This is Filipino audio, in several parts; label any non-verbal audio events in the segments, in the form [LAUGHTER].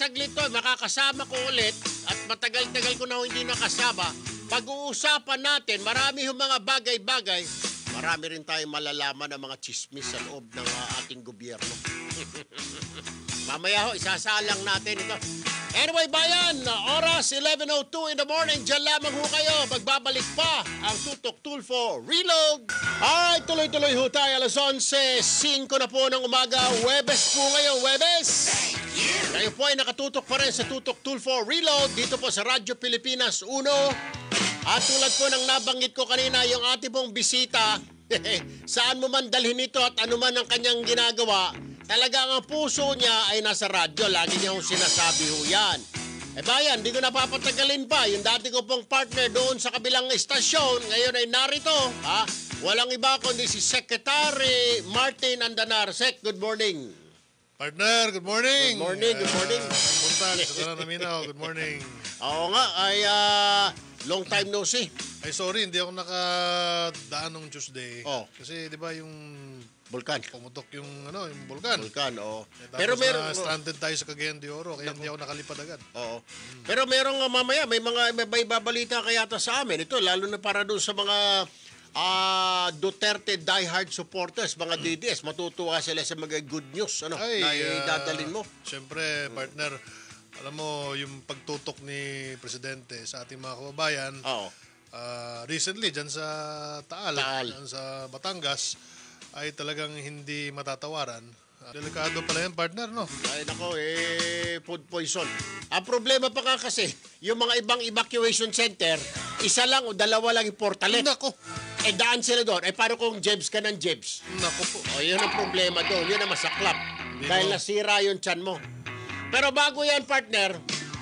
saglit makakasama ko ulit at matagal-tagal ko na hindi nakasama. Pag-uusapan natin, marami yung mga bagay-bagay. Marami rin tayong malalaman ng mga chismis sa loob ng uh, ating gobyerno. [LAUGHS] Mamaya ho, isasalang natin ito. Anyway, bayan, oras 11.02 in the morning. Diyan lamang ho kayo. Magbabalik pa ang Tutok Tulfo Reload. Ay, tuloy-tuloy ho tayo. Alas 11.05 na po ng umaga. Webes po ngayon, Webes! Hey! Kayo po ay nakatutok pa rin sa Tutok Tool for Reload dito po sa Radyo Pilipinas 1. At tulad po ng nabanggit ko kanina, yung ate pong bisita, [LAUGHS] saan mo man dalhin ito at ano man ang kanyang ginagawa, talaga ang puso niya ay nasa radyo. Lagi niya hong sinasabi ho yan. Eh bayan, di ko napapatagalin pa. Yung dati ko pong partner doon sa kabilang istasyon, ngayon ay narito. Ha? Walang iba kundi si Secretary Martin Andanar. Sec, good morning. Partner, good morning. Good morning, good morning. Uh, ah, Punta sa na Mindanao, good morning. [LAUGHS] Oo nga, ay uh, long time no see. Ay sorry, hindi ako nakadaan nung Tuesday. Oh. Kasi 'di ba yung Bulkan. Pumutok yung ano, yung bulkan. Bulkan, oo. Eh, Pero meron stranded tayo sa Cagayan de Oro kaya hindi ako nakalipad agad. Oo. Hmm. Pero merong uh, mamaya may mga may, babalita kaya ata sa amin. Ito lalo na para doon sa mga uh, Duterte diehard supporters, mga mm. DDS, matutuwa sila sa mga good news ano, Ay, na ah, idadalin mo. Uh, Siyempre, mm. partner, alam mo, yung pagtutok ni Presidente sa ating mga kababayan, Oo. Uh, recently, dyan sa Taal, Taal. Dyan sa Batangas, ay talagang hindi matatawaran. Delikado pala yan, partner, no? Ay, nako, eh, food poison. Ang problema pa ka kasi, yung mga ibang evacuation center, isa lang o dalawa lang yung portalet. Nako. Eh, daan sila doon. Eh, paano kung Jebs ka ng Jebs? Naku po. O, oh, yun ang problema doon. Yun ang masaklap. Hindi Dahil mo. nasira yung chan mo. Pero bago yan, partner,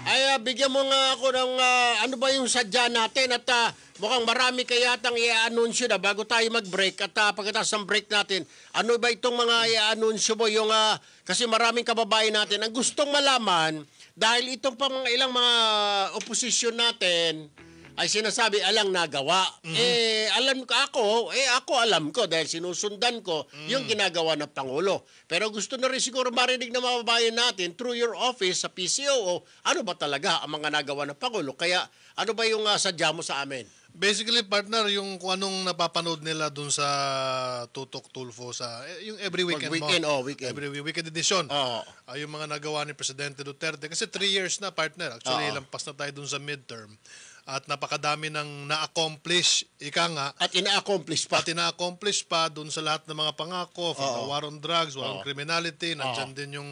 ay uh, bigyan mo nga ako ng uh, ano ba yung sadya natin at uh, mukhang marami kayatang i-anunsyo na bago tayo mag-break at uh, pagkatapos ng break natin, ano ba itong mga i-anunsyo mo yung uh, kasi maraming kababayan natin ang gustong malaman dahil itong pang ilang mga oposisyon natin ay sinasabi alang nagawa. Mm-hmm. Eh alam ko ako, eh ako alam ko dahil sinusundan ko mm-hmm. yung ginagawa ng Pangulo. Pero gusto na rin siguro marinig ng mga bayan natin through your office sa PCOO, ano ba talaga ang mga nagawa ng Pangulo? Kaya ano ba yung uh, sadya mo sa amin? Basically, partner, yung kung anong napapanood nila dun sa Tutok Tulfo sa eh, yung every weekend weekend, mo. Oh, weekend. Every weekend edition. Oh. Uh, yung mga nagawa ni Presidente Duterte. Kasi three years na, partner. Actually, oh. lampas na tayo dun sa midterm at napakadami ng na-accomplish, ika nga. At ina-accomplish pa. At ina-accomplish pa dun sa lahat ng mga pangako, from the war on drugs, war on criminality, nandiyan din yung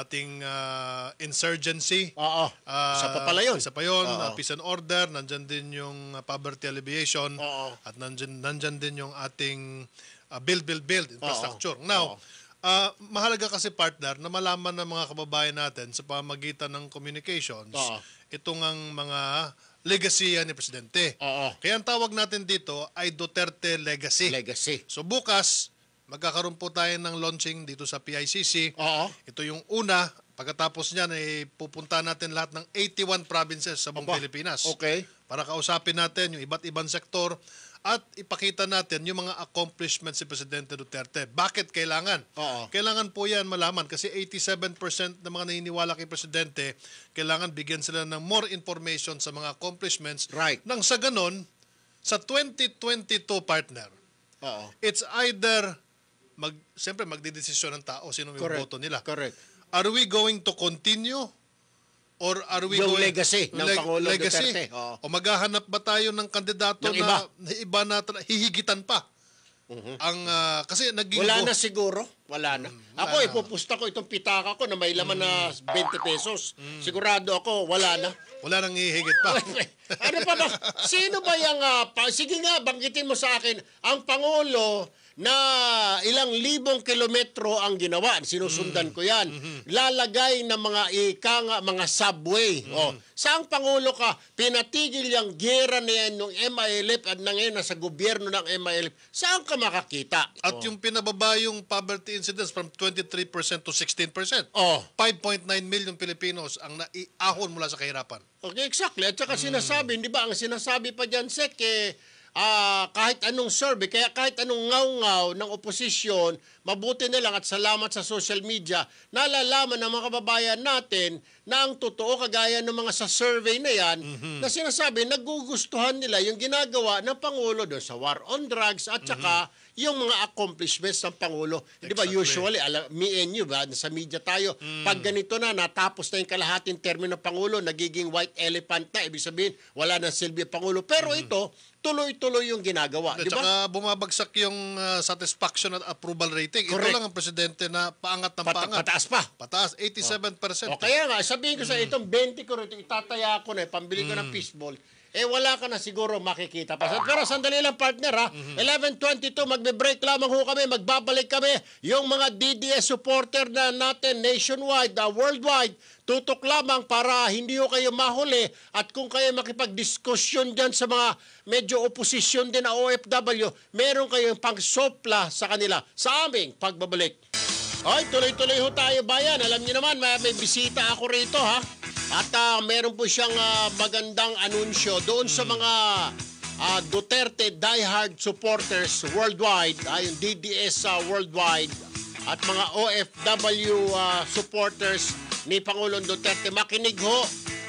ating uh, insurgency. Oo. Uh, isa pa pala yun. Isa pa yun. Uh, peace and order. nandiyan din yung poverty alleviation. Oo. At nandiyan, nandiyan din yung ating uh, build, build, build infrastructure. Oo. Now, Oo. Uh, mahalaga kasi partner na malaman ng mga kababayan natin sa pamagitan ng communications Oo. itong ang mga legacy yan ni Presidente. Oo. Kaya ang tawag natin dito ay Duterte Legacy. Legacy. So bukas, magkakaroon po tayo ng launching dito sa PICC. Oo. Ito yung una. Pagkatapos niyan, ay eh, pupunta natin lahat ng 81 provinces sa buong Opa. Pilipinas. Okay. Para kausapin natin yung iba't ibang sektor at ipakita natin yung mga accomplishments si Presidente Duterte. Bakit kailangan? Oo. Kailangan po yan malaman kasi 87% ng mga naniniwala kay Presidente, kailangan bigyan sila ng more information sa mga accomplishments. Right. Nang sa ganon, sa 2022 partner, Oo. it's either, mag, siyempre magdidesisyon ng tao sino yung Correct. boto nila. Correct. Are we going to continue Or are we yung going, legacy ng leg, Pangulo legacy. Duterte. Oo. O maghahanap ba tayo ng kandidato ng iba. na, iba na hihigitan pa? Mm-hmm. Ang uh, kasi naging Wala na siguro, wala na. Mm, ako ipupusta ko itong pitaka ko na may laman mm. na 20 pesos. Mm. Sigurado ako wala na. Wala nang hihigit pa. ano pa ba? Sino ba yung uh, pa, sige nga banggitin mo sa akin ang pangulo na ilang libong kilometro ang ginawa. Sinusundan mm. ko yan. Mm-hmm. Lalagay ng mga ika nga, mga subway. mm Oh, Saan Pangulo ka? Pinatigil yung gera na yan ng MILF at na sa gobyerno ng MILF. Saan ka makakita? At oh. yung pinababa yung poverty incidence from 23% to 16%. Oh. 5.9 million Pilipinos ang naiahon mula sa kahirapan. Okay, exactly. At saka mm. sinasabi, hindi ba, ang sinasabi pa dyan, Sek, eh, uh, kahit anong survey, kaya kahit anong ngaw-ngaw ng oposisyon, mabuti na lang at salamat sa social media, nalalaman ng mga kababayan natin na ang totoo kagaya ng mga sa survey na yan mm-hmm. na sinasabi nagugustuhan nila yung ginagawa ng Pangulo doon sa war on drugs at saka mm-hmm yung mga accomplishments ng Pangulo. Exactly. Di ba, usually, alam, me and you, ba, sa media tayo, mm. pag ganito na, natapos na yung kalahating termino ng Pangulo, nagiging white elephant na, ibig sabihin, wala na silbi Pangulo. Pero mm. ito, tuloy-tuloy yung ginagawa. Di ba? bumabagsak yung uh, satisfaction at approval rating. Correct. Ito lang ang presidente na paangat ng Pat- paangat. Pataas pa. Pataas, 87%. Oh. O kaya nga, sabihin ko mm. sa itong 20 ko rito, itataya ko na, eh, pambili ko mm. ng fishball, eh wala ka na siguro makikita pa. Pero sandali lang partner ha, mm-hmm. 11.22 magbe-break lamang ho kami, magbabalik kami yung mga DDS supporter na natin nationwide, uh, worldwide, tutok lamang para hindi ko kayo mahuli at kung kayo makipagdiskusyon dyan sa mga medyo oposisyon din na OFW, meron kayong pang-sopla sa kanila sa aming pagbabalik. Ay, tuloy-tuloy ho tayo bayan. Alam niyo naman, may, may bisita ako rito ha. At uh, meron po siyang uh, magandang anunsyo doon sa hmm. mga uh, Duterte diehard supporters worldwide, ay uh, DDS uh, worldwide at mga OFW uh, supporters ni Pangulong Duterte. Makinig ho.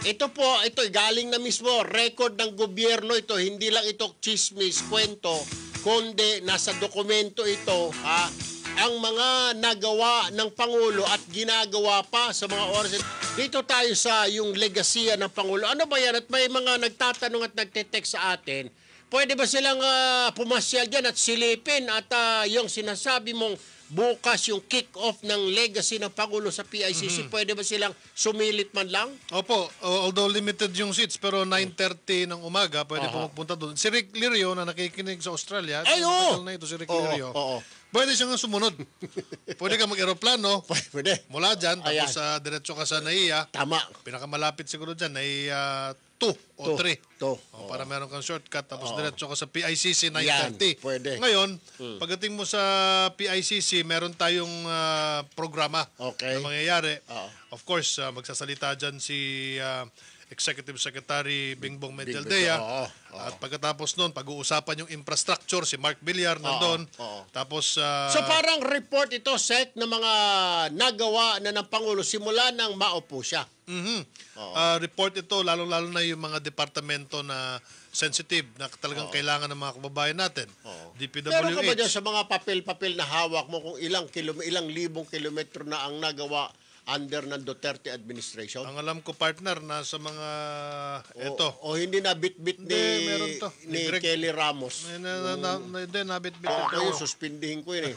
Ito po, ito galing na mismo record ng gobyerno ito. Hindi lang ito chismis, kwento, kundi nasa dokumento ito. Ha? ang mga nagawa ng Pangulo at ginagawa pa sa mga oras. Dito tayo sa yung legasya ng Pangulo. Ano ba yan? At may mga nagtatanong at nagtitext sa atin. Pwede ba silang uh, pumasyal dyan at silipin at uh, yung sinasabi mong bukas yung kick-off ng legacy ng Pangulo sa PICC, mm-hmm. pwede ba silang sumilit man lang? Opo, although limited yung seats, pero 9.30 ng umaga, pwede uh-huh. pumunta doon. Si Rick Lirio na nakikinig sa Australia, Ay, oh! na ito si Rick oh, Lirio, oh, oh. pwede siyang sumunod. [LAUGHS] pwede ka mag-aeroplano. [LAUGHS] pwede. Mula dyan, tapos uh, diretso ka sa NAIA. Tama. Pinakamalapit siguro dyan ay uh, 2 o 3. 2. Para meron kang shortcut tapos diretso ka sa PICC 930. Yan, pwede. Ngayon, hmm. pagdating mo sa PICC, meron tayong ah, programa Okay. na mangyayari. Oo. Of course, ah, magsasalita dyan si ah, Executive Secretary Bingbong Mendeldea. Bing, oh, oh. At pagkatapos noon, pag-uusapan yung infrastructure, si Mark Villar nandun. Oo, oo. Tapos... Uh, so parang report ito, Sec, ng mga nagawa na ng Pangulo simula nang maupo siya. Mm-hmm. Uh, report ito, lalo-lalo na yung mga departamento na sensitive na talagang Oo. kailangan ng mga kababayan natin. Oo. DPWH. Meron ka ba dyan sa mga papel-papel na hawak mo kung ilang, kilo, ilang libong kilometro na ang nagawa under ng Duterte administration? Ang alam ko partner na sa mga o, O, hindi na bitbit ni hindi, meron ni, ni Greg, Kelly Ramos. Hindi na, na, na, hindi na bitbit. Oh, ito. Suspendihin ko yun eh.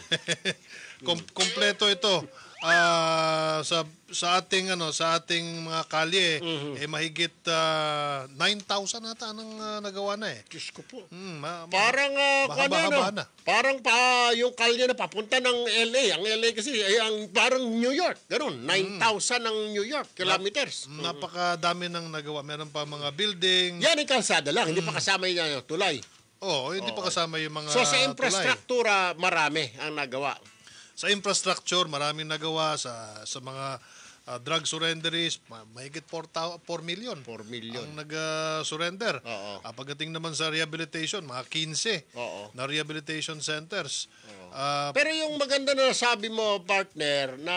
[LAUGHS] kompleto ito uh, sa sa ating ano sa ating mga kalye mm-hmm. eh mahigit uh, ah, 9,000 ata nang uh, nagawa na eh. Diyos ko po. Mm, ma- parang uh, ano, na. parang pa yung kalye na papunta ng LA. Ang LA kasi ay eh, ang parang New York. Ganun, 9,000 mm. ang New York kilometers. Na- mm-hmm. Napakadami nang nagawa. Meron pa mga building. Yan ay kalsada lang, mm. hindi pa hmm. kasama yung ano, tulay. Oo, hindi Oo. pa kasama yung mga So sa infrastruktura marami ang nagawa sa infrastructure, maraming nagawa sa sa mga uh, drug surrenderies, mahigit 4, 4 million. 4 million. Ang nag-surrender. Uh, Oo. Uh, pagdating naman sa rehabilitation, mga 15 Oo. na rehabilitation centers. Uh, Pero yung maganda na nasabi mo, partner, na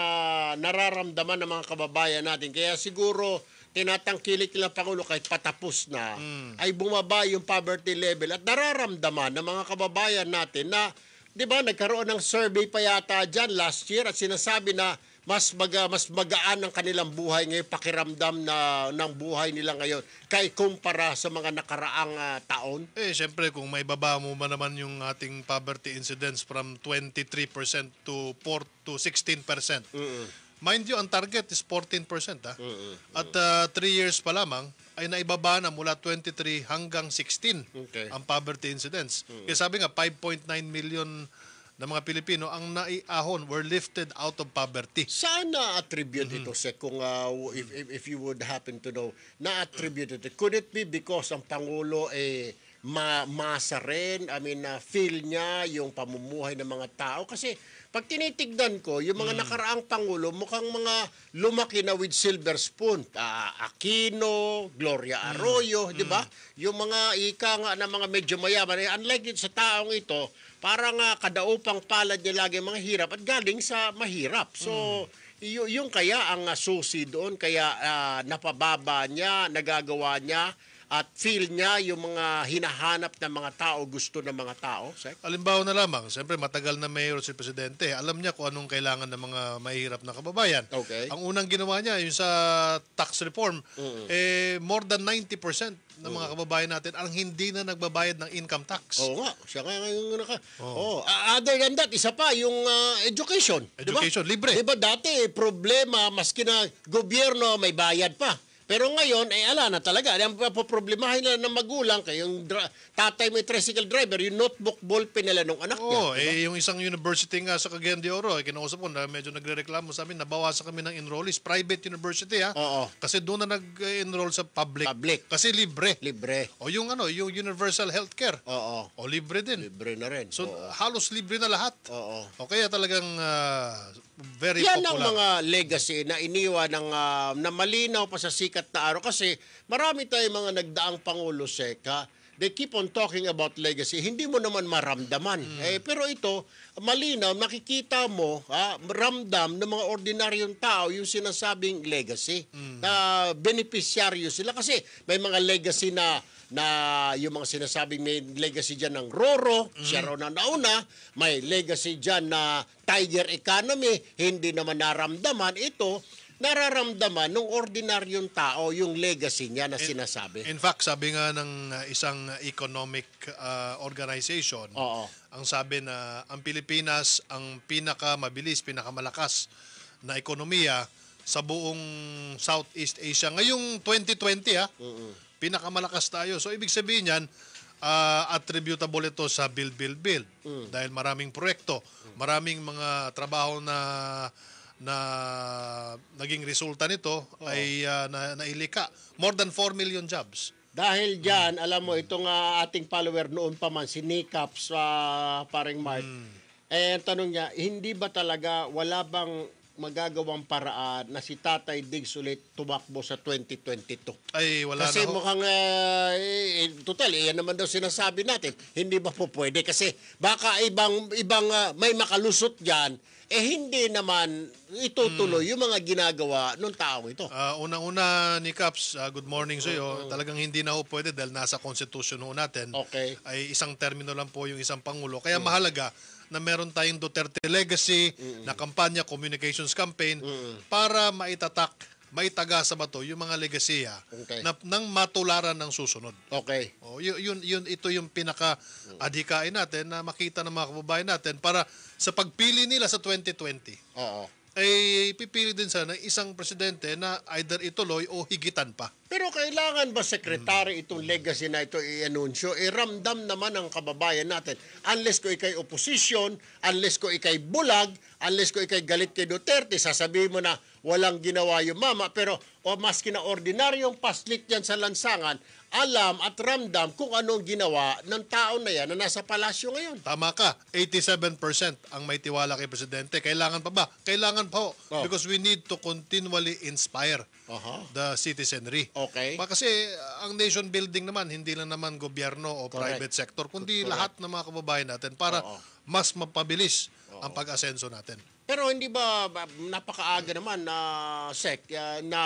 nararamdaman ng mga kababayan natin, kaya siguro tinatangkilik nila Pangulo kahit patapos na, mm. ay bumaba yung poverty level at nararamdaman ng mga kababayan natin na 'di ba, nagkaroon ng survey pa yata diyan last year at sinasabi na mas maga, mas magaan ang kanilang buhay ngayon, pakiramdam na ng buhay nila ngayon kay kumpara sa mga nakaraang uh, taon? Eh siyempre kung may baba mo man naman yung ating poverty incidence from 23% to 4 to 16%. Mm-mm. Mind you, ang target is 14%. Mm, mm, mm. Ah. Uh, uh, uh. At 3 uh, years pa lamang, ay naibaba na mula 23 hanggang 16 okay. ang poverty incidence. Uh, uh. Kaya sabi nga, 5.9 million ng mga Pilipino ang naiahon were lifted out of poverty. Saan na-attribute mm-hmm. ito, Sek, kung uh, if, if, if you would happen to know, na-attribute ito? Could it be because ang Pangulo ay eh, mamasa rin, I mean, na feel niya yung pamumuhay ng mga tao. Kasi pag tinitigdan ko, yung mga mm. nakaraang Pangulo, mukhang mga lumaki na with silver spoon. Uh, Aquino, Gloria mm. Arroyo, mm. di ba? Mm. Yung mga ika nga na mga medyo mayaman. Eh, unlike sa taong ito, parang uh, kadaupang palad niya lagi mga hirap at galing sa mahirap. So, mm y- yung kaya ang ah, susi doon, kaya uh, napababa niya, nagagawa niya at feel niya yung mga hinahanap ng mga tao, gusto ng mga tao? Sec? Alimbawa na lamang, siyempre matagal na mayor si Presidente, alam niya kung anong kailangan ng mga mahirap na kababayan. Okay. Ang unang ginawa niya, yung sa tax reform, mm-hmm. eh, more than 90% ng mga mm. kababayan natin ang hindi na nagbabayad ng income tax. Oo nga, siya nga ngayon naka. Oo. Oh. Uh, other than that, isa pa, yung uh, education. Education, diba? libre. Diba dati, problema, maski na gobyerno, may bayad pa. Pero ngayon, ay eh, ala na talaga. Ang paproblemahin nila ng magulang, kay yung dra- tatay may tricycle driver, yung notebook ballpen nila nung anak niya. Oo, oh, eh, yung isang university nga sa Cagayan de Oro, eh, kinausap ko na medyo nagre-reklamo sa amin, nabawasan kami ng enrollees, private university ha. Oo. Kasi doon na nag-enroll sa public. Public. Kasi libre. Libre. O yung ano, yung universal healthcare. Oo. O libre din. Libre na rin. So Oo. halos libre na lahat. Oo. O kaya talagang uh, very Yan popular. Yan ang mga legacy na iniwan ng, uh, na malinaw pa sa sikat na araw. Kasi marami tayong mga nagdaang Pangulo Seka. They keep on talking about legacy. Hindi mo naman maramdaman. Mm. Eh, pero ito, malinaw, makikita mo, ha, ramdam ng mga ordinaryong tao yung sinasabing legacy. Mm. Na beneficiaryo sila kasi may mga legacy na na yung mga sinasabing may legacy dyan ng Roro, mm. siya raw na nauna, may legacy dyan na Tiger Economy, hindi naman naramdaman ito nararamdaman ng ordinaryong tao yung legacy niya na in, sinasabi. In fact, sabi nga ng uh, isang economic uh, organization, Oo. ang sabi na ang Pilipinas ang pinakamabilis, pinakamalakas na ekonomiya sa buong Southeast Asia. Ngayong 2020 ha, mm-hmm. pinakamalakas tayo. So ibig sabihin niyan, uh, ah, attributable ito sa build, build, build. Mm. Dahil maraming proyekto, maraming mga trabaho na na naging resulta nito oh. ay uh, na, nailika. More than 4 million jobs. Dahil diyan, mm. alam mo, itong uh, ating follower noon pa man, si Nikap sa uh, paring Mark, mm. eh, tanong niya, hindi ba talaga, wala bang magagawang paraan na si Tatay Diggs ulit tumakbo sa 2022? Ay, wala kasi na Kasi mukhang, uh, eh, total, iyan naman daw sinasabi natin, hindi ba po pwede? Kasi baka ibang, ibang uh, may makalusot dyan eh hindi naman itutuloy hmm. yung mga ginagawa ng tao ito. Uh, ah, Unang-una ni Caps, uh, ah, good morning sa iyo. Uh, mm-hmm. uh, Talagang hindi na ho pwede dahil nasa konstitusyon ho natin. Okay. Ay isang termino lang po yung isang pangulo. Kaya hmm. mahalaga na meron tayong Duterte legacy Mm-mm. na kampanya, communications campaign Mm-mm. para maitatak may taga sa bato yung mga legasiya okay. na, ng matularan ng susunod. Okay. O, oh, yun, yun, yun, ito yung pinaka-adhikain natin na makita ng mga kababayan natin para sa pagpili nila sa 2020. Oo ay pipili din sana isang presidente na either ituloy o higitan pa. Pero kailangan ba, Sekretary, itong legacy na ito i-anunsyo? Eh, ramdam naman ang kababayan natin. Unless ko ikay opposition, unless ko ikay bulag, unless ko ikay galit kay Duterte, sasabihin mo na walang ginawa yung mama. Pero o maski na ordinaryong paslit yan sa lansangan, alam at ramdam kung ano ang ginawa ng tao na yan na nasa palasyo ngayon. Tama ka. 87% ang may tiwala kay Presidente. Kailangan pa ba? Kailangan pa. Oh. Because we need to continually inspire uh-huh. the citizenry. Okay. Ba, kasi uh, ang nation building naman, hindi lang naman gobyerno o Correct. private sector, kundi Correct. lahat ng mga kababayan natin para uh-huh. mas mapabilis uh-huh. ang pag-asenso natin. Pero hindi ba napakaaga naman na uh, sec uh, na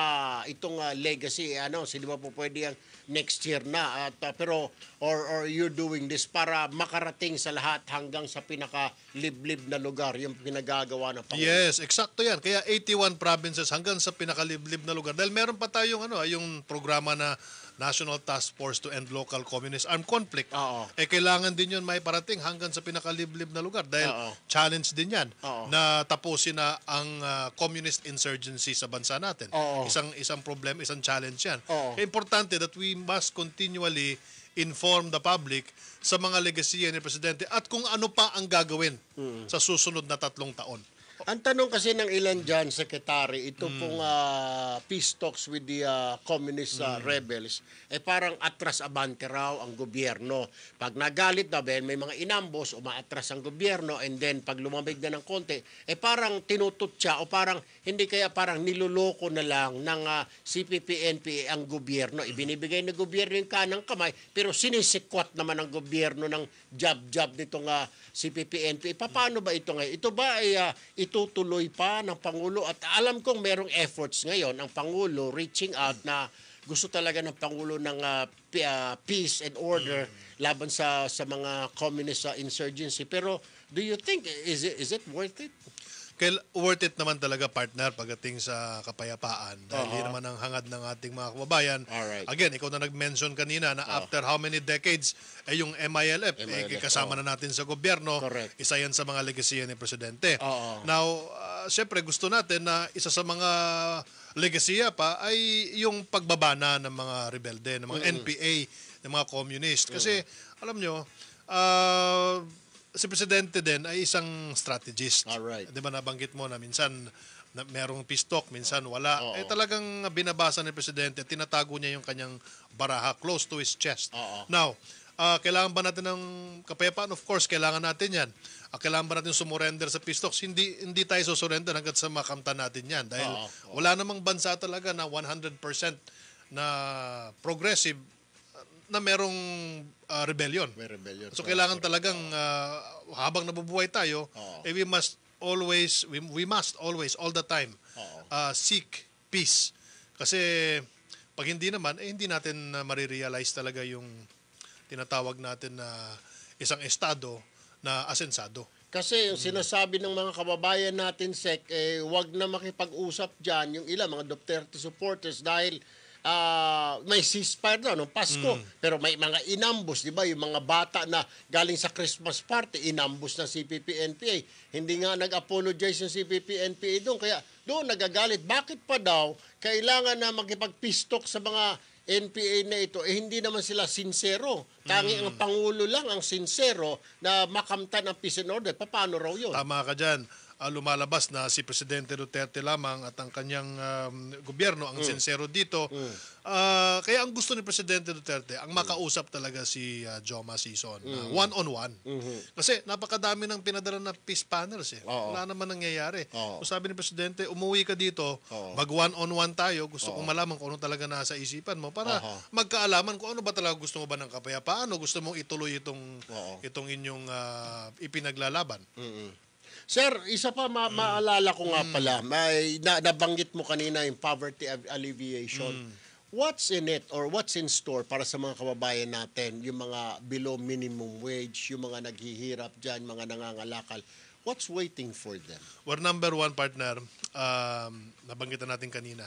itong uh, legacy ano sino ba po pwede ang next year na at uh, pero or or you doing this para makarating sa lahat hanggang sa pinaka liblib na lugar yung pinagagawa ng Pangulo. Yes, eksakto yan. Kaya 81 provinces hanggang sa pinaka liblib na lugar dahil meron pa tayong ano yung programa na National Task Force to End Local Communist Armed Conflict. Oo. Eh kailangan din 'yon may parating hanggang sa pinakaliblib na lugar dahil Oo. challenge din yan Oo. na tapusin na ang uh, communist insurgency sa bansa natin. Oo. Isang isang problem, isang challenge yan. Oo. Kaya eh, importante that we must continually inform the public sa mga legasya ni Presidente at kung ano pa ang gagawin mm. sa susunod na tatlong taon. Ang tanong kasi ng ilan dyan, Secretary, ito mm. pong uh, peace talks with the uh, communist uh, mm. rebels, eh parang atras abante raw ang gobyerno. Pag nagalit na may mga inambos, umaatras ang gobyerno, and then pag lumamig na ng konti, eh parang tinututya o parang hindi kaya parang niloloko na lang ng uh, CPP-NPA ang gobyerno. Ibinibigay ng gobyerno yung kanang kamay, pero sinisikwat naman ang gobyerno ng job-job nitong uh, CPP-NPA. Paano ba ito ngayon? Ito ba ay uh, ito itutuloy pa ng Pangulo at alam kong merong efforts ngayon ang Pangulo reaching out na gusto talaga ng Pangulo ng uh, peace and order mm. laban sa sa mga communist uh, insurgency pero do you think is it, is it worth it kail, worth it naman talaga partner pagdating sa kapayapaan dahil uh-huh. naman ang hangad ng ating mga kababayan. Alright. Again, ikaw na nag-mention kanina na uh-huh. after how many decades ay eh, yung MILF, MILF eh, kasama uh-huh. Oh. na natin sa gobyerno. Correct. Isa yan sa mga legacy ni Presidente. Uh-huh. Now, uh, ah, syempre gusto natin na isa sa mga legacy pa ay yung pagbabana ng mga rebelde, ng mga mm-hmm. NPA, ng mga communist. Kasi, mm-hmm. alam nyo, uh, si presidente din ay isang strategist. All right. 'Di ba nabanggit mo na minsan na merong pistok, minsan wala. Oo. Eh talagang binabasa ni presidente, tinatago niya yung kanyang baraha close to his chest. Oo. Now, uh, kailangan ba natin ng kapayapaan? Of course, kailangan natin 'yan. Uh, kailangan ba natin sumurrender sa pistok? Hindi hindi tayo susurrender hangga't sa makamtan natin 'yan dahil Oo. Oo. wala namang bansa talaga na 100% na progressive na merong uh, rebellion. May rebellion. So kailangan talagang uh, habang nabubuhay tayo, Oo. eh, we must always we, we must always all the time Oo. uh, seek peace. Kasi pag hindi naman eh hindi natin uh, marirealize talaga yung tinatawag natin na isang estado na asensado. Kasi yung mm. sinasabi ng mga kababayan natin, sec eh, wag na makipag-usap diyan yung ilang mga Duterte supporters dahil uh, may ceasefire daw nung Pasko. Mm. Pero may mga inambus, di ba? Yung mga bata na galing sa Christmas party, inambus ng CPP-NPA. Hindi nga nag-apologize yung CPP-NPA doon. Kaya doon nagagalit. Bakit pa daw kailangan na magkipagpistok sa mga NPA na ito, eh hindi naman sila sincero. Tangi mm. ang Pangulo lang ang sincero na makamtan ang peace and order. Paano raw yun? Tama ka dyan uh, lumalabas na si Presidente Duterte lamang at ang kanyang um, gobyerno ang mm. sincero dito. Mm. Uh, kaya ang gusto ni Presidente Duterte, ang makausap talaga si uh, Joma Season, Mm. Uh, one-on-one. Mm-hmm. Kasi napakadami ng pinadala na peace panels. Eh. Oo. Wala naman nangyayari. Oo. sabi ni Presidente, umuwi ka dito, Oo. mag one-on-one tayo. Gusto Oo. kong malaman kung ano talaga nasa isipan mo para Oo. magkaalaman kung ano ba talaga gusto mo ba ng kapayapaan o gusto mong ituloy itong, Oo. itong inyong uh, ipinaglalaban. Mm-hmm. Sir, isa pa ma- mm. maalala ko nga mm. pala, may na- nabanggit mo kanina yung poverty alleviation. Mm. What's in it or what's in store para sa mga kababayan natin, yung mga below minimum wage, yung mga naghihirap dyan, mga nangangalakal? What's waiting for them? Well, number one, partner, um, nabanggit na natin kanina,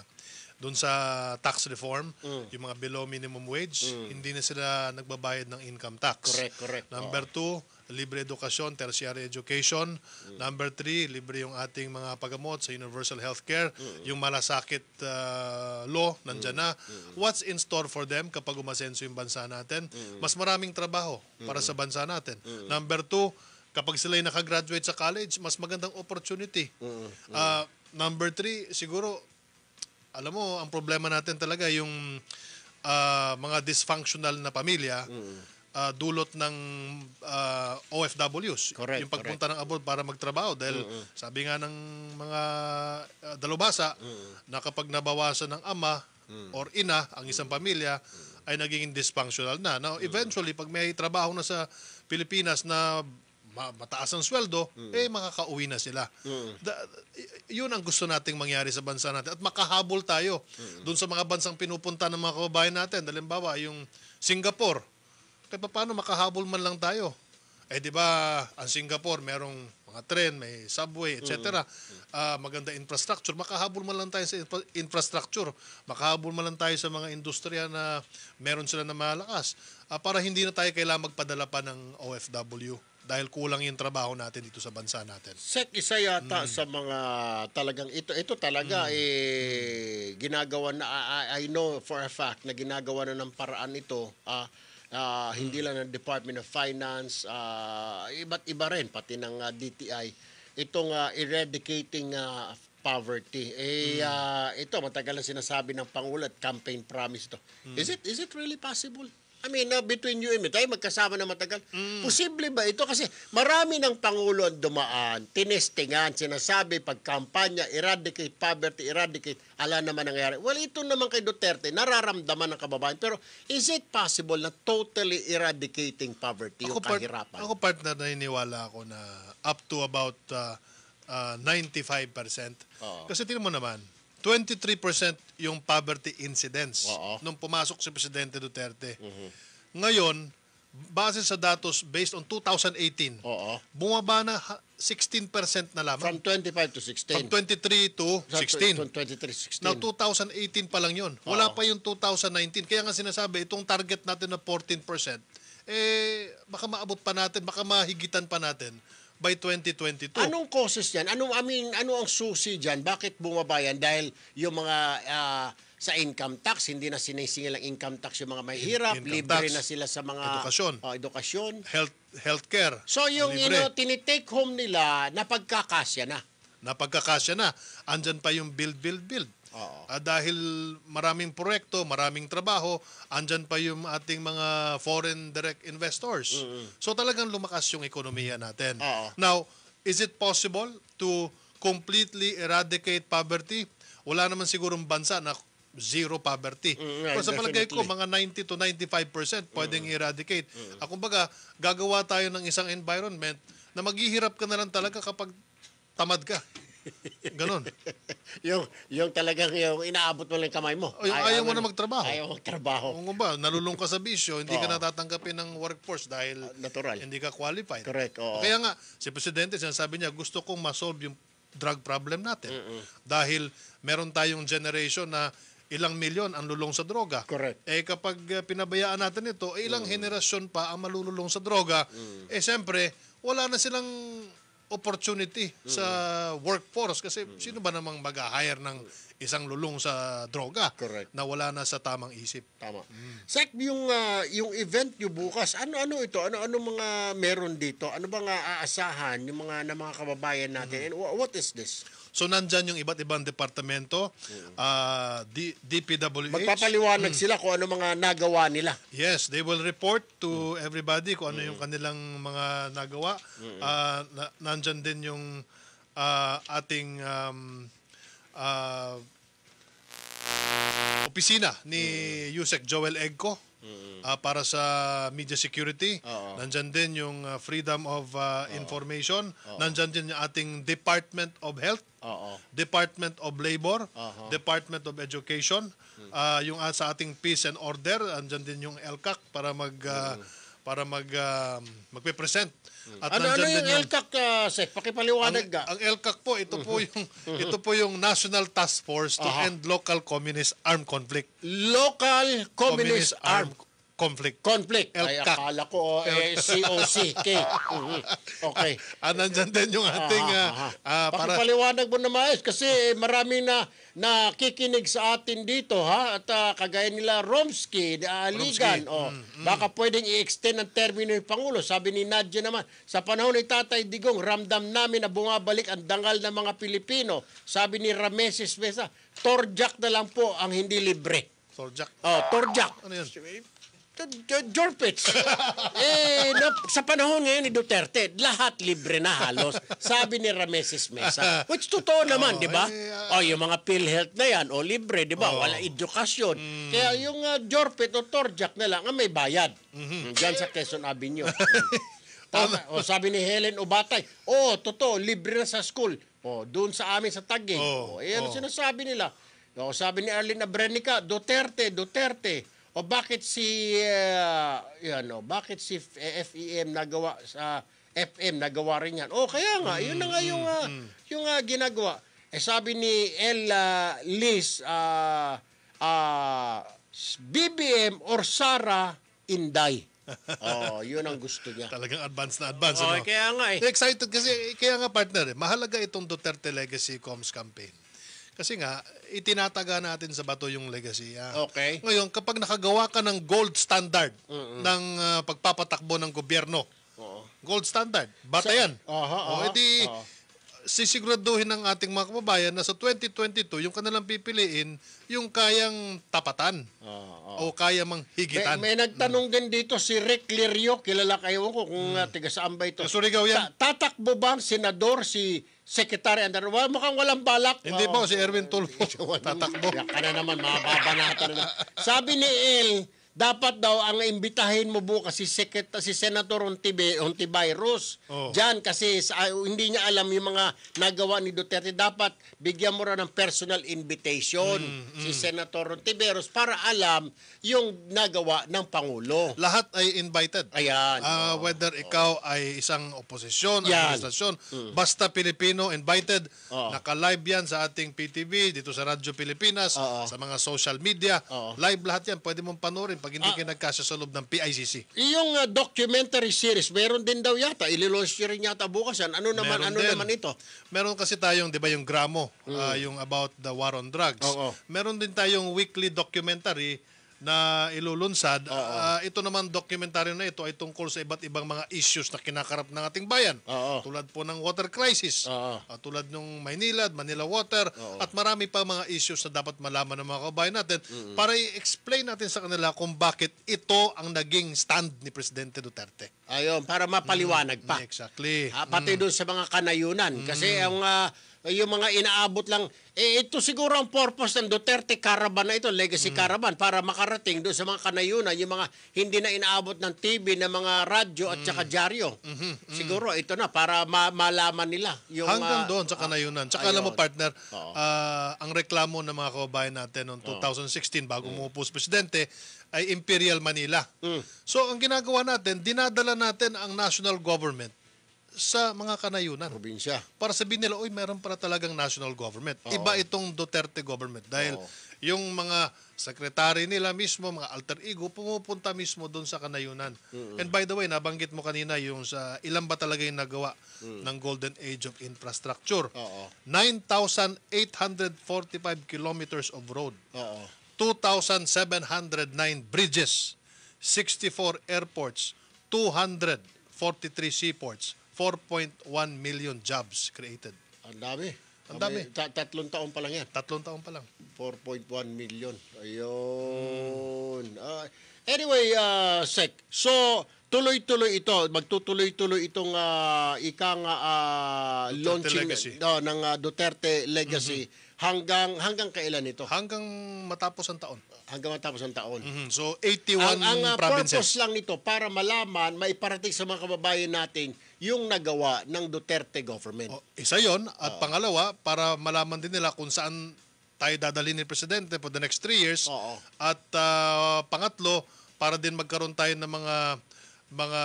doon sa tax reform, mm. yung mga below minimum wage, mm. hindi na sila nagbabayad ng income tax. Correct, correct. Number oh. two, libre edukasyon, tertiary education. Mm. Number three, libre yung ating mga pagamot sa universal healthcare. Mm. Yung malasakit uh, law, nandyan mm. na. Mm. What's in store for them kapag umasenso yung bansa natin? Mm. Mas maraming trabaho mm. para sa bansa natin. Mm. Number two, kapag sila ay nakagraduate sa college, mas magandang opportunity. Mm. Mm. Uh, number three, siguro, alam mo, ang problema natin talaga yung uh, mga dysfunctional na pamilya. Mm uh, dulot ng uh, ah, OFWs. Correct, yung pagpunta correct. ng abroad para magtrabaho dahil mm-hmm. sabi nga ng mga uh, ah, dalubasa mm-hmm. na kapag nabawasan ng ama mm-hmm. or ina ang isang mm-hmm. pamilya ay naging dysfunctional na. Now eventually pag may trabaho na sa Pilipinas na ma- mataas ang sweldo, mm. eh makakauwi na sila. Mm. Da, yun ang gusto nating mangyari sa bansa natin. At makahabol tayo mm. doon sa mga bansang pinupunta ng mga kababayan natin. Halimbawa, yung Singapore. Kahit paano makahabol man lang tayo. Eh di ba, ang Singapore merong mga tren, may subway, etc. Mm-hmm. Uh, ah, maganda infrastructure. Makahabol man lang tayo sa infra- infrastructure. Makahabol man lang tayo sa mga industriya na meron sila na malakas. Uh, para hindi na tayo kailangan magpadala pa ng OFW dahil kulang yung trabaho natin dito sa bansa natin. Sek, isa yata mm. sa mga talagang ito, ito talaga mm. eh, mm. ginagawa na, I, I know for a fact na ginagawa na ng paraan ito. Ah, uh, uh, hindi lang ng Department of Finance, uh, iba't iba rin, pati ng uh, ah, DTI, itong uh, eradicating uh, poverty. Eh, mm. uh, ito, matagal na sinasabi ng Pangulat, campaign promise to. Mm. Is, it, is it really possible? I mean, uh, between you and me, tayo magkasama na matagal. Mm. Posible ba ito? Kasi marami ng Pangulo ang dumaan, tinestingan, sinasabi, pagkampanya, eradicate poverty, eradicate, ala naman nangyari. Well, ito naman kay Duterte, nararamdaman ng kababayan. Pero is it possible na totally eradicating poverty, ako yung kahirapan? ako partner, na iniwala ako na up to about uh, uh, 95%. Oo. Kasi tingnan mo naman, 23% yung poverty incidence Oo. nung pumasok si Presidente Duterte. Mm-hmm. Ngayon, base sa datos based on 2018, Oo. bumaba na 16% na lamang. From 25 to 16. From 23 to 16. From 23 16. Now, 2018 pa lang yun. Wala Oo. pa yung 2019. Kaya nga sinasabi, itong target natin na 14%, eh, baka maabot pa natin, baka mahigitan pa natin by 2022. Anong causes yan? Ano, I mean, ano ang susi dyan? Bakit bumaba yan? Dahil yung mga uh, sa income tax, hindi na sinisingil ang income tax yung mga mahirap, In- libre tax, na sila sa mga edukasyon, uh, edukasyon. health healthcare. So yung you know, tinitake home nila, napagkakasya na. Napagkakasya na. Andyan pa yung build, build, build. Oo. Uh, dahil maraming proyekto, maraming trabaho, andyan pa yung ating mga foreign direct investors. Mm-hmm. So talagang lumakas yung ekonomiya natin. Oo. Now, is it possible to completely eradicate poverty? Wala naman sigurong bansa na zero poverty. Mm, right, sa palagay ko, mga 90 to 95% pwedeng mm. eradicate. Mm. Ah, kumbaga, gagawa tayo ng isang environment na maghihirap ka na lang talaga kapag tamad ka. Ganon. [LAUGHS] yung, yung talagang yung inaabot mo lang kamay mo. O, yung ayaw, ayaw mo na magtrabaho. Ayaw magtrabaho. Kung ba, nalulung ka sa bisyo, hindi ka natatanggapin ng workforce dahil uh, natural. hindi ka qualified. Correct. Oo. Kaya nga, si Presidente, sinasabi niya, gusto kong masolve yung drug problem natin. Mm-mm. Dahil meron tayong generation na ilang milyon ang lulong sa droga. Correct. Eh kapag eh, pinabayaan natin ito, ilang mm. henerasyon pa ang malululong sa droga. Mm. Eh siyempre, wala na silang opportunity mm sa workforce kasi mm sino ba namang mag-hire ng isang lulong sa droga Correct. na wala na sa tamang isip. Tama. Mm. Sek, yung uh, yung event niyo bukas, ano-ano ito? Ano-ano mga meron dito? Ano bang uh, aasahan yung mga ng mga kababayan natin? Mm. And what is this? So nandyan yung iba't ibang departamento, uh, ah, DPWH. Magpapaliwanag sila kung ano mga nagawa nila. Yes, they will report to mm. everybody kung ano yung mm. kanilang mga nagawa. Uh, na- nandyan din yung uh, ating um, uh, opisina ni mm. Yusek Joel Egco Mm-hmm. Uh, para sa media security, Oo. nandyan din yung uh, freedom of uh, Oo. information, Oo. nandyan din yung ating Department of Health, Oo. Department of Labor, Oo. Department of Education, hmm. uh, yung uh, sa ating Peace and Order, nandyan din yung ELCAC para mag... Uh, hmm para mag uh, magpe-present. At ano ano yung, yung LCAC, uh, Sec? Pakipaliwanag ka. Ang, ang po, ito po [LAUGHS] yung ito po yung National Task Force to Aha. End Local Communist Armed Conflict. Local Communist, Communist Armed, Armed Conflict. Conflict. Ay, akala ko, oh, eh, COCK. Mm-hmm. okay. [LAUGHS] Ah, nandyan din yung ah, ating... Ah, ah, ah, ah, para... Pakipaliwanag mo na maayos kasi marami na nakikinig sa atin dito ha at ah, kagaya nila Romsky, ah, Ligan. Oh, mm, mm. Baka pwedeng i-extend ang termino ng Pangulo. Sabi ni Nadia naman, sa panahon ni Tatay Digong, ramdam namin na bumabalik ang dangal ng mga Pilipino. Sabi ni Rameses Mesa, torjak na lang po ang hindi libre. Sorjak. Oh, torjak. Ano yun? George Pitts. [LAUGHS] eh, no, sa panahon ngayon ni Duterte, lahat libre na halos, sabi ni Rameses Mesa. Which totoo naman, oh, di ba? Eh, uh, oh, yung mga PhilHealth na yan, o oh, libre, di ba? Oh. Wala edukasyon. Mm. Kaya yung uh, ah, Jorpet o Torjak na lang, ah, may bayad. Mm-hmm. Diyan sa Quezon Avenue. [LAUGHS] Tama. o oh, sabi ni Helen Ubatay, oh, totoo, libre na sa school. O, oh, doon sa amin sa Taguig. Oh, eh, o, ano yan oh. sinasabi nila. O, sabi ni Arlene Abrenica, Duterte, Duterte. O bakit si uh, eh, yan, o, bakit si FEM eh, e nagawa sa FM nagawa rin yan? O kaya nga, mm, yun na nga mm, yung uh, yung uh, ginagawa. Eh sabi ni El Liz uh, ah, uh, BBM or Sara Inday. [LAUGHS] oh, yun ang gusto niya. Talagang advance na advance. Oh, ano? kaya nga eh. Excited kasi, kaya nga partner eh. Mahalaga itong Duterte Legacy Comms campaign. Kasi nga, itinataga natin sa bato yung legacy. Ah. Okay. Ngayon, kapag nakagawa ka ng gold standard Mm-mm. ng uh, pagpapatakbo ng gobyerno, Oo. gold standard, bata yan. Aha, aha, o, edi, aha sisiguraduhin ng ating mga kababayan na sa 2022, yung kanilang pipiliin, yung kayang tapatan oh, oh. o ah. kaya mang higitan. May, may nagtanong mm. din dito si Rick Lirio, kilala kayo ko kung mm. tiga saan ba ito. Eh, Surigaw yan. Ta- tatakbo ba senador si Secretary Andar? Well, mukhang walang balak. Hindi oh, po, si Erwin Tulfo. tatakbo. Kaya na naman, mababanatan na. Sabi ni El, dapat daw ang imbitahin mo bukas si Secret si Senator Ontibe, Ontivirus. Oh. Diyan kasi sa, uh, hindi niya alam yung mga nagawa ni Duterte. Dapat bigyan mo raw ng personal invitation mm, mm. si Senator Ontiveros para alam yung nagawa ng pangulo. Lahat ay invited. Ayan. Uh, oh. whether ikaw oh. ay isang oposisyon, Yan. administrasyon, mm. basta Pilipino invited. Oh. Naka-live 'yan sa ating PTV, dito sa Radyo Pilipinas, oh. sa mga social media. Oh. Live lahat 'yan, pwede mong panoorin pag hindi ah, kayo sa loob ng PICC. Yung uh, documentary series, meron din daw yata. Ililaunch rin yata bukas yan. Ano naman, ano naman ito? Meron kasi tayong, di ba yung Gramo, mm. uh, yung about the war on drugs. Oo. Meron din tayong weekly documentary na ilulunsad. Uh, ito naman dokumentaryo na ito ay tungkol sa iba't ibang mga issues na kinakarap ng ating bayan. Oo. Tulad po ng water crisis, Oo. uh, tulad ng Maynila Manila Water Oo. at marami pa mga issues na dapat malaman ng mga kabayan natin Mm-mm. para i-explain natin sa kanila kung bakit ito ang naging stand ni Presidente Duterte. Ayun, para mapaliwanag pa. Mm, exactly. Ah, pati mm. doon sa mga kanayunan kasi mm. ang ah, eh, yung mga inaabot lang. Eh, ito siguro ang purpose ng Duterte Caravan na ito, Legacy mm. Caravan, para makarating doon sa mga kanayunan, yung mga hindi na inaabot ng TV, ng mga radyo at mm. saka dyaryo. Mm-hmm. Mm-hmm. Siguro ito na, para ma- malaman nila. Yung, Hanggang uh, doon sa kanayunan. Tsaka alam mo, partner, Oo. uh, ang reklamo ng mga kababayan natin noong 2016, bago mm. umupo presidente, ay Imperial Manila. Mm. So, ang ginagawa natin, dinadala natin ang national government sa mga kanayunan. Probinsya. Para sabihin nila, uy, meron para talagang national government. Oo. Iba itong Duterte government dahil Oo. yung mga sekretary nila mismo, mga alter ego, pumupunta mismo doon sa kanayunan. Mm-hmm. And by the way, nabanggit mo kanina yung sa ilan ba talaga yung nagawa mm. ng Golden Age of Infrastructure. 9,845 kilometers of road. Oo. 2,709 bridges. 64 airports. 243 seaports. 4.1 million jobs created. Ang dami. Ang dami. Ta- tatlong taon pa lang yan. Tatlong taon pa lang. 4.1 million. Ayun. Ah, anyway, uh, Sec, so tuloy-tuloy ito, magtutuloy-tuloy itong ah, ikang ah, launching Legacy. Ah, ng ah, Duterte Legacy mm-hmm. hanggang hanggang kailan ito? Hanggang matapos ang taon. Hanggang matapos ang taon. Mhm. So, 81 ang, ang ah, provinces. purpose lang nito para malaman, maiparating sa mga kababayan natin yung nagawa ng Duterte government. O, oh, isa yon At uh, pangalawa, para malaman din nila kung saan tayo dadalhin ni Presidente for the next three years. Oo. At uh, pangatlo, para din magkaroon tayo ng mga mga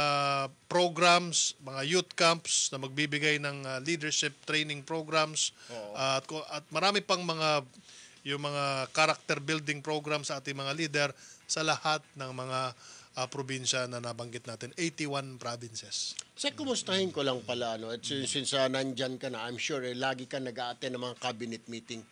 programs, mga youth camps na magbibigay ng uh, leadership training programs uh, at, at marami pang mga yung mga character building programs sa ating mga leader sa lahat ng mga uh, probinsya na nabanggit natin, 81 provinces. Sa kumustahin ko lang pala, no? at since, since uh, ah, nandyan ka na, I'm sure eh, lagi ka nag-aattend ng mga cabinet meeting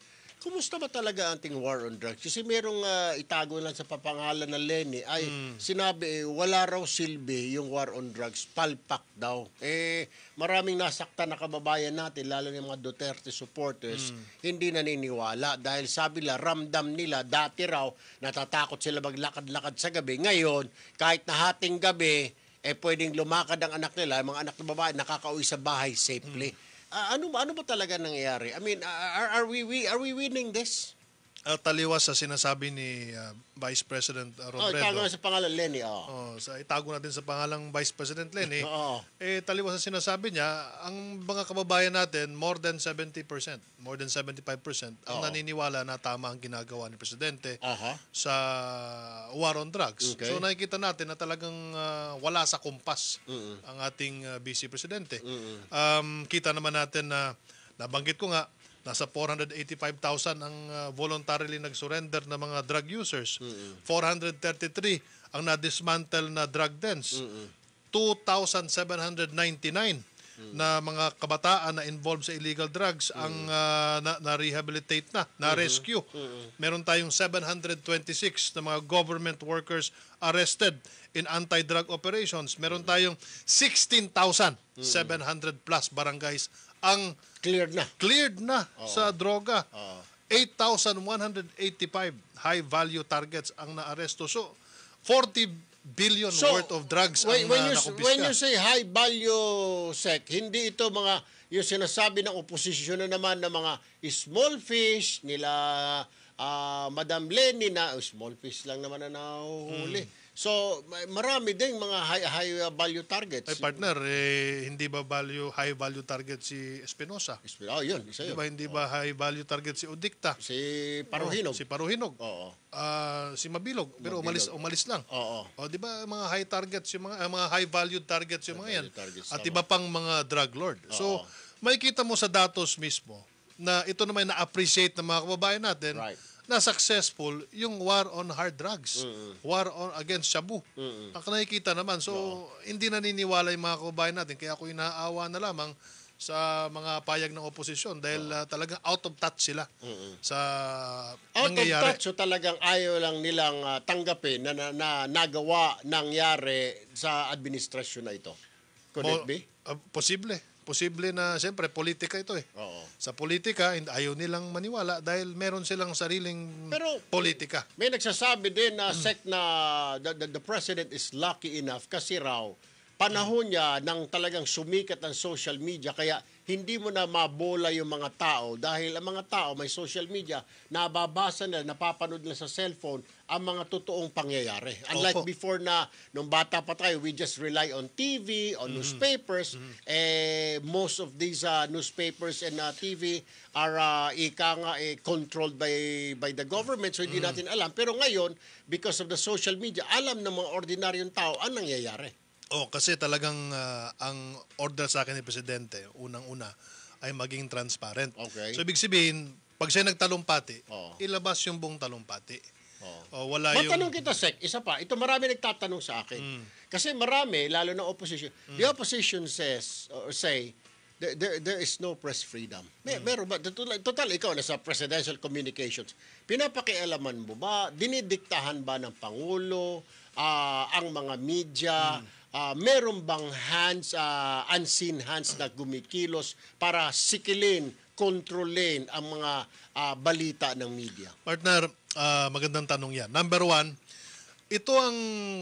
kumusta ba talaga ang ating war on drugs? Kasi merong uh, itago lang sa papangalan ng Lenny ay mm. sinabi eh, wala raw silbi yung war on drugs, palpak daw. Eh maraming nasakta na kababayan natin lalo ng mga Duterte supporters mm. hindi naniniwala dahil sabi la ramdam nila dati raw natatakot sila maglakad-lakad sa gabi. Ngayon, kahit na hating gabi eh pwedeng lumakad ang anak nila, mga anak ng babae nakakauwi sa bahay safely. Mm ano ano ba talaga nangyayari? I mean, are, are we we are we winning this? uh, taliwas sa sinasabi ni uh, Vice President uh, ah, Robredo. Oh, itago na sa pangalan Lenny. Oh. oh sa, itago natin sa pangalang Vice President Lenny. [LAUGHS] Oo. Oh. Eh, taliwas sa sinasabi niya, ang mga kababayan natin, more than 70%, more than 75%, ang naniniwala na tama ang ginagawa ni Presidente uh-huh. sa war on drugs. Okay. So nakikita natin na talagang uh, wala sa kumpas Mm-mm. ang ating uh, Vice Presidente. Mm-mm. Um, kita naman natin na, nabanggit ko nga, Nasa 485,000 ang uh, voluntarily nag-surrender na mga drug users. Mm-mm. 433 ang na-dismantle na drug dens. Mm-mm. 2,799 mm. na mga kabataan na involved sa illegal drugs mm. ang uh, na, na-rehabilitate na-rescue. Mm-hmm. Mm-hmm. Meron tayong 726 na mga government workers arrested in anti-drug operations. Meron mm. tayong 16,700 mm. plus barangays ang Cleared na. Cleared na Oo. sa droga. 8,185 high-value targets ang naaresto. So, 40 billion so, worth of drugs when, ang when you, nakumpiska. When you say high-value sec, hindi ito mga, yung sinasabi ng oposisyon na naman ng mga small fish nila, uh, Madam Lenny na, small fish lang naman na nahuhuli. Hmm So, marami ding mga high, high value targets. Ay, partner, eh, hindi ba value, high value target si Espinosa? Espinosa, oh, yun, isa yun. Diba, hindi oh. ba high value target si Udikta? Si Paruhinog. Oh, si Paruhinog. Oo. Oh, oh. uh, si Mabilog, pero Mabilog. umalis umalis lang. Oo. Oh, oh. oh, di ba mga high targets yung mga uh, mga high value targets yung mga yan. Targets, At iba pang mga drug lord. Oh, so, oh. makikita mo sa datos mismo na ito naman na-appreciate ng mga kababayan natin. Right na successful yung war on hard drugs, mm-hmm. war on against shabu. Mm-hmm. nakikita naman. So, no. hindi naniniwala yung mga kababayan natin. Kaya ako inaawa na lamang sa mga payag ng oposisyon dahil uh, talagang out of touch sila mm-hmm. sa out nangyayari. of touch talagang ayaw lang nilang uh, tanggapin na, na, na nagawa nangyari sa administrasyon na ito could Mo, it be uh, posible posible na, siyempre, politika ito eh. Oo. Sa politika, ayaw nilang maniwala dahil meron silang sariling Pero, politika. May nagsasabi din na sect na the, the, the president is lucky enough kasi raw panahon niya nang talagang sumikat ang social media kaya hindi mo na mabola yung mga tao dahil ang mga tao may social media nababasa nila napapanood nila sa cellphone ang mga totoong pangyayari unlike Opo. before na nung bata pa tayo we just rely on TV on mm. newspapers mm. eh most of these uh, newspapers and uh, ah, TV are uh, ika nga eh, controlled by by the government so hindi mm. natin alam pero ngayon because of the social media alam ng mga ordinaryong tao ang nangyayari Oh, kasi talagang uh, ang order sa akin ni Presidente, unang-una, ay maging transparent. Okay. So, ibig sabihin, pag siya nagtalumpati, oh. ilabas yung buong talumpati. Oh. Oh, wala Matanong yung... kita, Sek, isa pa. Ito marami nagtatanong sa akin. Mm. Kasi marami, lalo na opposition. Mm. The opposition says, or say, there, there, there is no press freedom. May, mm. Meron ba? Total, ikaw na sa presidential communications. Pinapakialaman mo ba? Dinidiktahan ba ng Pangulo? Uh, ang mga media? Mm uh, meron bang hands, uh, unseen hands na gumikilos para sikilin, kontrolin ang mga uh, balita ng media? Partner, uh, magandang tanong yan. Number one, ito ang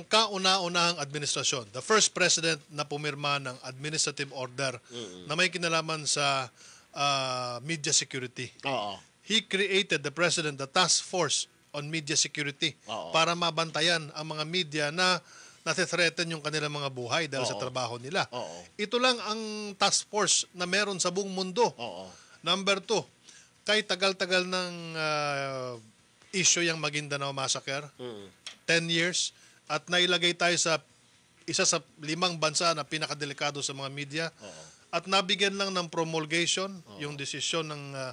kauna-unahang administrasyon. The first president na pumirma ng administrative order mm-hmm. na may kinalaman sa uh, media security. Oo. He created, the president, the task force on media security Oo. para mabantayan ang mga media na nase-threaten yung kanilang mga buhay dahil Oo. sa trabaho nila. Oo. Ito lang ang task force na meron sa buong mundo. Oo. Number two, kay tagal-tagal ng ah, issue yung Maguindanao Massacre, 10 hmm. years, at nailagay tayo sa isa sa limang bansa na pinakadelikado sa mga media, at nabigyan lang ng promulgation, yung desisyon ng, ah,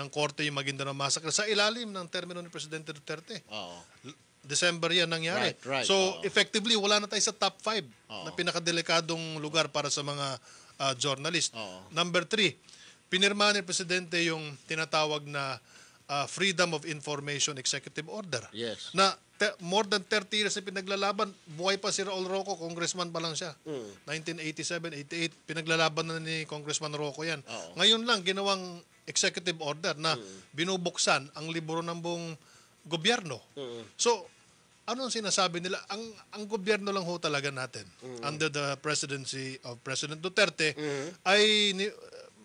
ng korte yung Maguindanao Massacre, sa ilalim ng termino ni Presidente Duterte. Oo. December yan nangyari. Right, right. So, Oo. effectively, wala na tayo sa top 5 na pinakadelikadong lugar para sa mga uh, journalist. Oo. Number 3, pinirma ni Presidente yung tinatawag na uh, Freedom of Information Executive Order. Yes. Na te- more than 30 years na pinaglalaban, buhay pa si Raul Rocco, congressman pa lang siya. Mm. 1987-88, pinaglalaban na ni Congressman Rocco yan. Oo. Ngayon lang, ginawang executive order na hmm. binubuksan ang libro ng buong gobyerno. Hmm. So, ano anong sinasabi nila? Ang ang gobyerno lang ho talaga natin mm-hmm. under the presidency of President Duterte mm-hmm. ay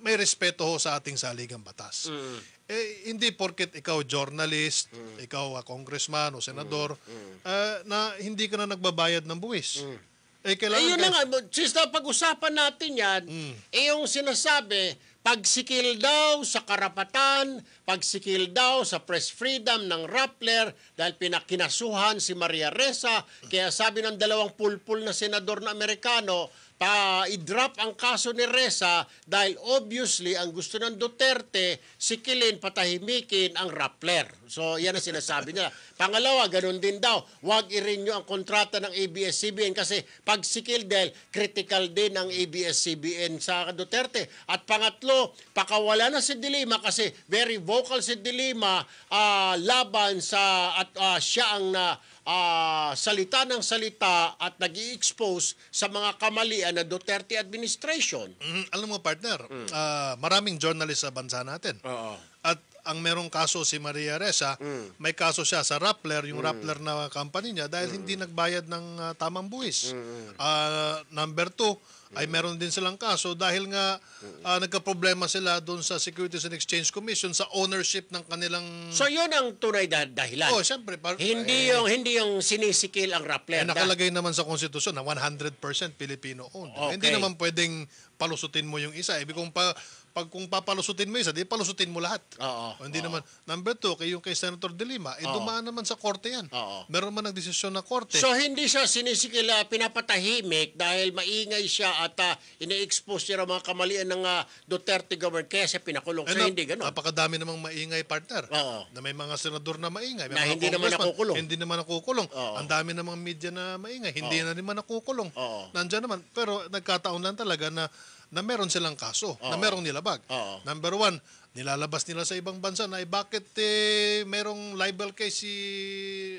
may respeto ho sa ating saligang batas. Mm-hmm. Eh hindi porket ikaw journalist, mm-hmm. ikaw uh, congressman o senador mm-hmm. uh, na hindi ka na nagbabayad ng buwis. Mm-hmm. Eh kailangan eh, yun ka- na nga, since pag-usapan natin 'yan, mm-hmm. eh yung sinasabi Pagsikil daw sa karapatan, pagsikil daw sa press freedom ng Rappler dahil pinakinasuhan si Maria Ressa. Kaya sabi ng dalawang pulpul na senador na Amerikano, pa i-drop ang kaso ni Reza dahil obviously ang gusto ng Duterte sikilin patahimikin ang Rappler. So yan ang sinasabi niya. Pangalawa, ganun din daw, huwag i-renew ang kontrata ng ABS-CBN kasi pag sikil del, critical din ang ABS-CBN sa Duterte. At pangatlo, pakawala na si Dilima kasi very vocal si Dilima uh, laban sa at uh, siya ang na uh, uh, salita ng salita at nag expose sa mga kamalian ng Duterte administration. Mm, alam mo partner, mm. uh, maraming journalist sa bansa natin. Oo. At ang merong kaso si Maria Ressa, mm. may kaso siya sa Rappler, yung mm. Rappler na company niya dahil mm. hindi nagbayad ng uh, tamang buwis. Mm. Uh, number two, ay meron din silang kaso dahil nga uh, nagka-problema sila doon sa Securities and Exchange Commission sa ownership ng kanilang So yun ang tunay da- dahilan. Oh, syempre par- hindi eh, yung hindi yung sinisikil ang Rappler. Eh, nakalagay naman sa konstitusyon na 100% Filipino owned. Okay. Hindi naman pwedeng palusutin mo yung isa. Ibig eh, kong pa pag kung papalusutin mo isa, di palusutin mo lahat. Oo. O, hindi oo. naman. Number two, kay yung kay Senator De Lima, eh, dumaan naman sa korte yan. Oo. Meron man desisyon na korte. So, hindi siya sinisikil, pinapatahimik dahil maingay siya at uh, ah, ini-expose niya mga kamalian ng uh, Duterte government kaya siya pinakulong. Eh, so, na, hindi ganun. Napakadami namang maingay, partner. Oo. Na may mga senador na maingay. May na mga hindi naman nakukulong. Hindi naman nakukulong. Oo. Ang dami namang media na maingay. Hindi oo. na naman nakukulong. Oo. Nandiyan naman. Pero nagkataon lang talaga na na meron silang kaso, Oo. na merong nilabag. Oo. Number one, nilalabas nila sa ibang bansa na eh, bakit eh, merong libel case si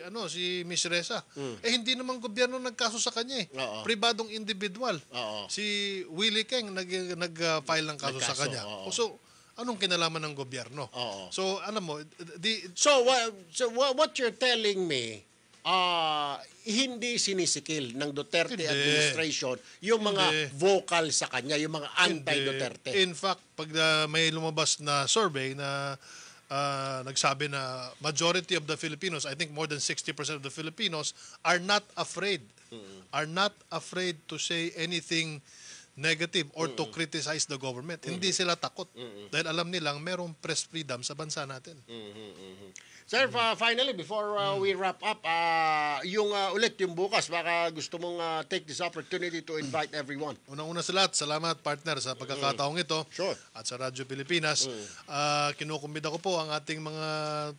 ano si Miss Reza. Mm. Eh hindi naman gobyerno nagkaso sa kanya eh. Oo. Pribadong individual. Oo. Si Willie Keng nag nag-file ng kaso, nagkaso, sa kanya. Oo. So anong kinalaman ng gobyerno? Oo. So alam mo, the, so what so what you're telling me uh, hindi sinisikil ng Duterte hindi. administration yung mga hindi. vocal sa kanya, yung mga anti-Duterte. In fact, pag uh, may lumabas na survey na uh, nagsabi na majority of the Filipinos, I think more than 60% of the Filipinos are not afraid mm-hmm. are not afraid to say anything negative or mm-hmm. to criticize the government. Mm-hmm. Hindi sila takot mm-hmm. dahil alam nilang merong press freedom sa bansa natin. Mm-hmm. mm-hmm. Sir, mm. uh, finally, before uh, mm. we wrap up, uh, yung uh, ulit yung bukas, baka gusto mong uh, take this opportunity to mm. invite everyone. Unang-una sa lahat, salamat partner sa pagkakataong ito sure. at sa Radyo Pilipinas. Mm. Uh, kinukumbida ko po ang ating mga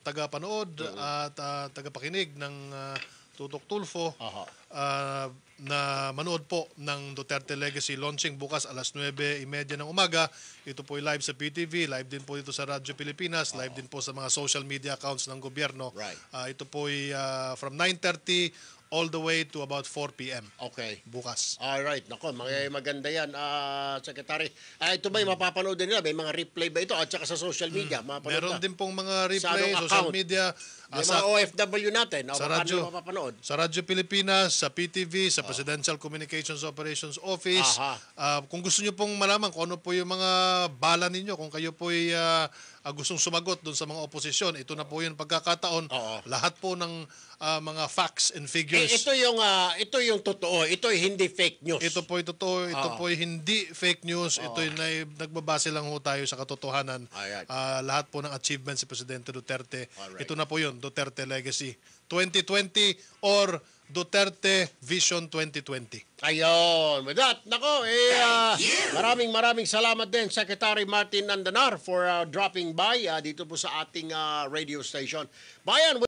taga-panood at uh, taga-pakinig ng uh, to Doc Tulfo Aha. uh, na manood po ng Duterte Legacy launching bukas alas 9.30 ng umaga. Ito po ay live sa PTV, live din po dito sa Radyo Pilipinas, Aha. live din po sa mga social media accounts ng gobyerno. Right. Uh, ito po ay uh, from 9.30 all the way to about 4 p.m. Okay. Bukas. All right. Nako, mag- eh, maganda yan, uh, Secretary. Uh, ito ba yung mapapanood din nila? May mga replay ba ito? At saka sa social media? Mm. Meron din pong mga replay, sa social account? media. Yung ah, sa, mga OFW natin, sa radyo, mapapanood? Sa Radyo Pilipinas, sa PTV, sa oh. Presidential Communications Operations Office. Aha. Uh, kung gusto nyo pong malaman kung ano po yung mga bala ninyo, kung kayo po ay uh, gustong sumagot doon sa mga oposisyon, ito na po yung pagkakataon. Oo. Lahat po ng uh, mga facts and figures. Eh, ito yung uh, ito yung totoo, ito ay hindi fake news. Ito po ay totoo, ito Oo. po ay hindi fake news. Oo. Ito ay na, nagbabase lang ho tayo sa katotohanan. Ayan. Uh, lahat po ng achievements si Presidente Duterte. Alright. Ito na po yun. Duterte Legacy 2020 or Duterte Vision 2020. Ayon. With that, nako, eh, uh, maraming maraming salamat din, Secretary Martin Nandanar, for uh, dropping by uh, dito po sa ating uh, radio station. Bayan,